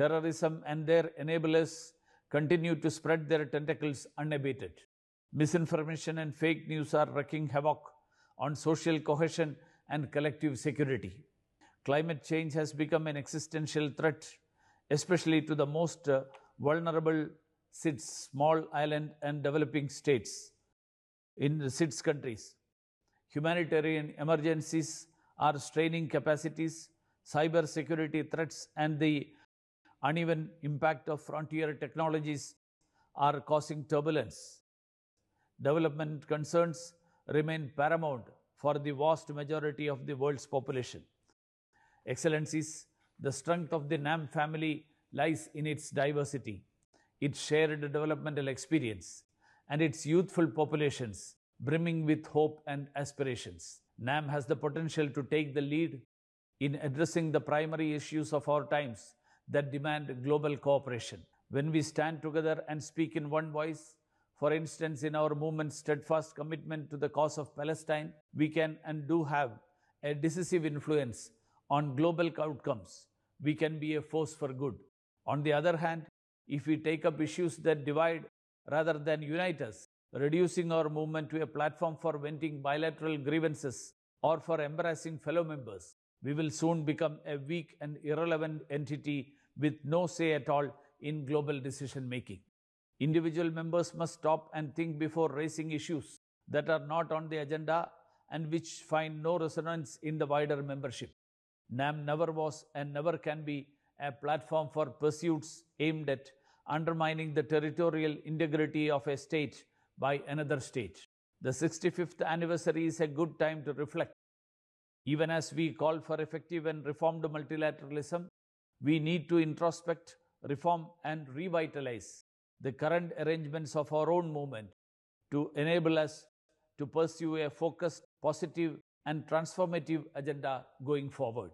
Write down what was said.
terrorism and their enablers continue to spread their tentacles unabated. Misinformation and fake news are wreaking havoc on social cohesion and collective security. Climate change has become an existential threat, especially to the most uh, vulnerable SIDS, small island and developing states in the SIDS countries. Humanitarian emergencies are straining capacities, cyber security threats and the uneven impact of frontier technologies are causing turbulence. Development concerns remain paramount for the vast majority of the world's population. Excellencies, the strength of the NAM family lies in its diversity, its shared developmental experience, and its youthful populations brimming with hope and aspirations. NAM has the potential to take the lead in addressing the primary issues of our times that demand global cooperation. When we stand together and speak in one voice, for instance, in our movement's steadfast commitment to the cause of Palestine, we can and do have a decisive influence on global outcomes. We can be a force for good. On the other hand, if we take up issues that divide rather than unite us, reducing our movement to a platform for venting bilateral grievances or for embarrassing fellow members, we will soon become a weak and irrelevant entity with no say at all in global decision making. Individual members must stop and think before raising issues that are not on the agenda and which find no resonance in the wider membership. NAM never was and never can be a platform for pursuits aimed at undermining the territorial integrity of a state by another state. The 65th anniversary is a good time to reflect even as we call for effective and reformed multilateralism, we need to introspect, reform, and revitalize the current arrangements of our own movement to enable us to pursue a focused, positive, and transformative agenda going forward.